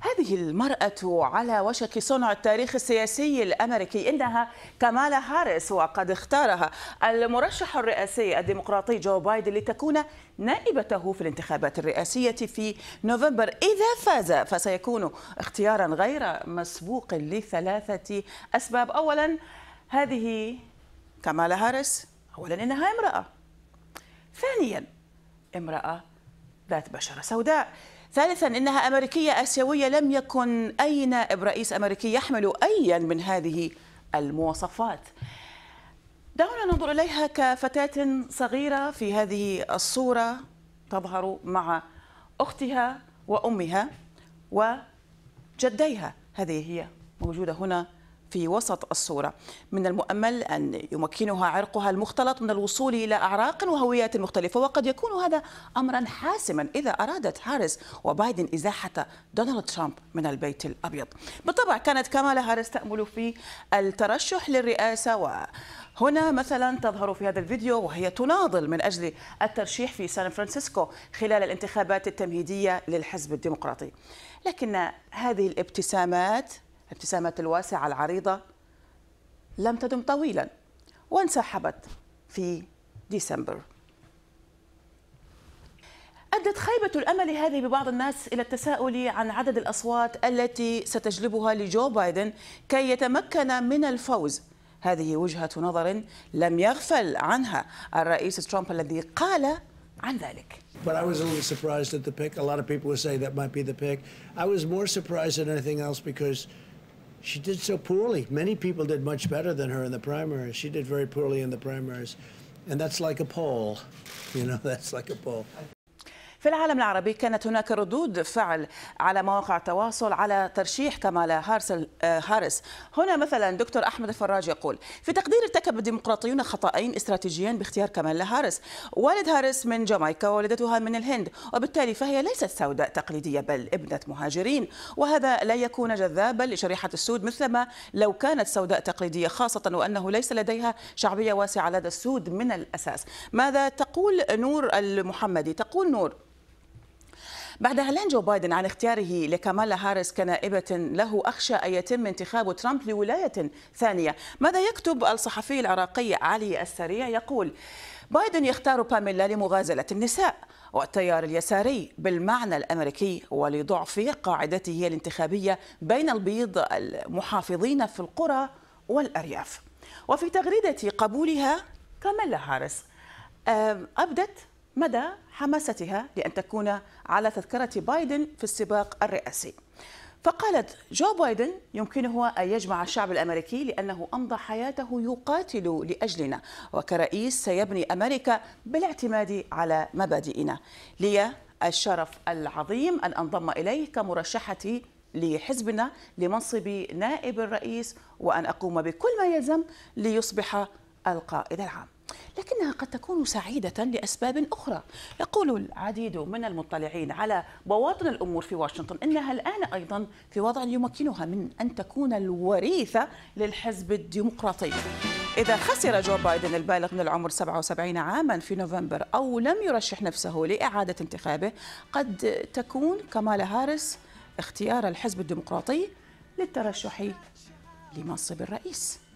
هذه المرأة على وشك صنع التاريخ السياسي الأمريكي إنها كمالا هاريس وقد اختارها المرشح الرئاسي الديمقراطي جو بايدن لتكون نائبته في الانتخابات الرئاسية في نوفمبر إذا فاز فسيكون اختيارا غير مسبوق لثلاثة أسباب أولا هذه كمالا هاريس أولا إنها امرأة ثانيا امرأة ذات بشرة سوداء ثالثا إنها أمريكية آسيوية لم يكن أي نائب رئيس أمريكي يحمل أيا من هذه المواصفات دعونا ننظر إليها كفتاة صغيرة في هذه الصورة تظهر مع أختها وأمها وجديها هذه هي موجودة هنا في وسط الصورة من المؤمل أن يمكنها عرقها المختلط من الوصول إلى أعراق وهويات مختلفة وقد يكون هذا أمرا حاسما إذا أرادت هاريس وبايدن إزاحة دونالد ترامب من البيت الأبيض بالطبع كانت كمالا هاريس تأمل في الترشح للرئاسة وهنا مثلا تظهر في هذا الفيديو وهي تناضل من أجل الترشيح في سان فرانسيسكو خلال الانتخابات التمهيدية للحزب الديمقراطي لكن هذه الابتسامات ابتسامة الواسعة العريضة لم تدم طويلا وانسحبت في ديسمبر أدت خيبة الأمل هذه ببعض الناس إلى التساؤل عن عدد الأصوات التي ستجلبها لجو بايدن كي يتمكن من الفوز هذه وجهة نظر لم يغفل عنها الرئيس ترامب الذي قال عن ذلك But I was a little surprised at the pick. A lot of people were saying that might be the pick. I was more surprised than anything else because she did so poorly. Many people did much better than her in the primaries. She did very poorly in the primaries. And that's like a poll. You know, that's like a poll. في العالم العربي كانت هناك ردود فعل على مواقع التواصل على ترشيح كمالا هارس آه، هنا مثلا دكتور أحمد الفراج يقول في تقدير ارتكب الديمقراطيون خطأين استراتيجيا باختيار كمالا هارس والد هارس من جامايكا ووالدتها من الهند وبالتالي فهي ليست سوداء تقليدية بل ابنة مهاجرين وهذا لا يكون جذابا لشريحة السود مثلما لو كانت سوداء تقليدية خاصة وأنه ليس لديها شعبية واسعة لدى السود من الأساس ماذا تقول نور المحمدي تقول نور بعد إعلان جو بايدن عن اختياره لكامالا هاريس كنائبة له أخشى أن يتم انتخاب ترامب لولاية ثانية ماذا يكتب الصحفي العراقي علي السريع يقول بايدن يختار باميلا لمغازلة النساء والتيار اليساري بالمعنى الامريكي ولضعف قاعدته الانتخابيه بين البيض المحافظين في القرى والارياف. وفي تغريده قبولها كامالا هاريس ابدت مدى حماستها لأن تكون على تذكرة بايدن في السباق الرئاسي فقالت جو بايدن يمكنه أن يجمع الشعب الأمريكي لأنه أمضى حياته يقاتل لأجلنا وكرئيس سيبني أمريكا بالاعتماد على مبادئنا لي الشرف العظيم أن أنضم إليه كمرشحة لحزبنا لمنصب نائب الرئيس وأن أقوم بكل ما يلزم ليصبح القائد العام لكنها قد تكون سعيدة لأسباب أخرى يقول العديد من المطلعين على بواطن الأمور في واشنطن إنها الآن أيضا في وضع يمكنها من أن تكون الوريثة للحزب الديمقراطي إذا خسر جو بايدن البالغ من العمر 77 عاما في نوفمبر أو لم يرشح نفسه لإعادة انتخابه قد تكون كمالا هارس اختيار الحزب الديمقراطي للترشح لمنصب الرئيس